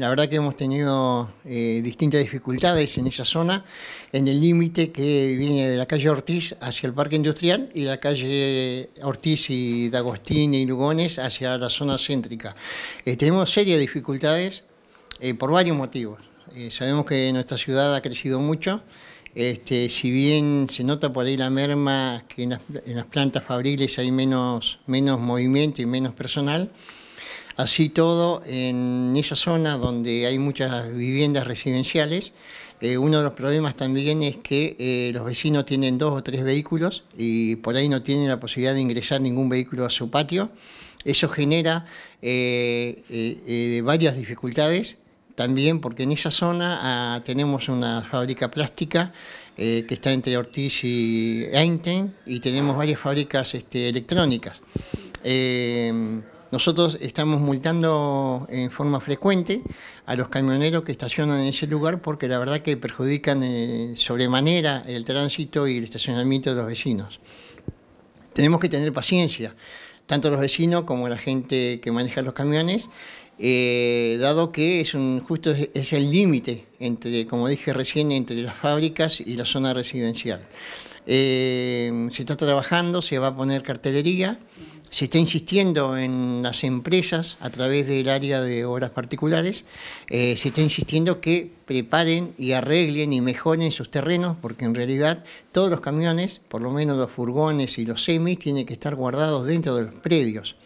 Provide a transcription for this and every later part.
La verdad que hemos tenido eh, distintas dificultades en esa zona, en el límite que viene de la calle Ortiz hacia el Parque Industrial y la calle Ortiz y D'Agostini y Lugones hacia la zona céntrica. Eh, tenemos serias dificultades eh, por varios motivos. Eh, sabemos que nuestra ciudad ha crecido mucho. Este, si bien se nota por ahí la merma que en las, en las plantas fabriles hay menos, menos movimiento y menos personal, Así todo, en esa zona donde hay muchas viviendas residenciales, eh, uno de los problemas también es que eh, los vecinos tienen dos o tres vehículos y por ahí no tienen la posibilidad de ingresar ningún vehículo a su patio. Eso genera eh, varias dificultades también porque en esa zona ah, tenemos una fábrica plástica que está entre Ortiz y Einstein y tenemos varias fábricas este, electrónicas. Nosotros estamos multando en forma frecuente a los camioneros que estacionan en ese lugar porque la verdad que perjudican eh, sobremanera el tránsito y el estacionamiento de los vecinos. Tenemos que tener paciencia, tanto los vecinos como la gente que maneja los camiones, eh, dado que es un, justo es, el límite entre, como dije recién, entre las fábricas y la zona residencial. Eh, se está trabajando, se va a poner cartelería, se está insistiendo en las empresas a través del área de obras particulares, eh, se está insistiendo que preparen y arreglen y mejoren sus terrenos, porque en realidad todos los camiones, por lo menos los furgones y los semis, tienen que estar guardados dentro de los predios.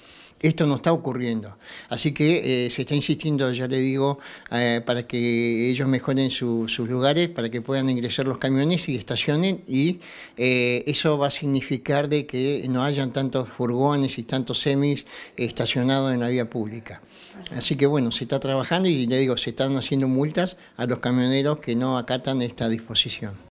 Esto no está ocurriendo. Así que eh, se está insistiendo, ya le digo, eh, para que ellos mejoren sus lugares, para que puedan ingresar los camiones y estacionen y eh, eso va a significar de que no hayan tantos furgones y tantos semis estacionados en la vía pública. Así que bueno, se está trabajando y le digo, se están haciendo multas a los camioneros que no acatan esta disposición.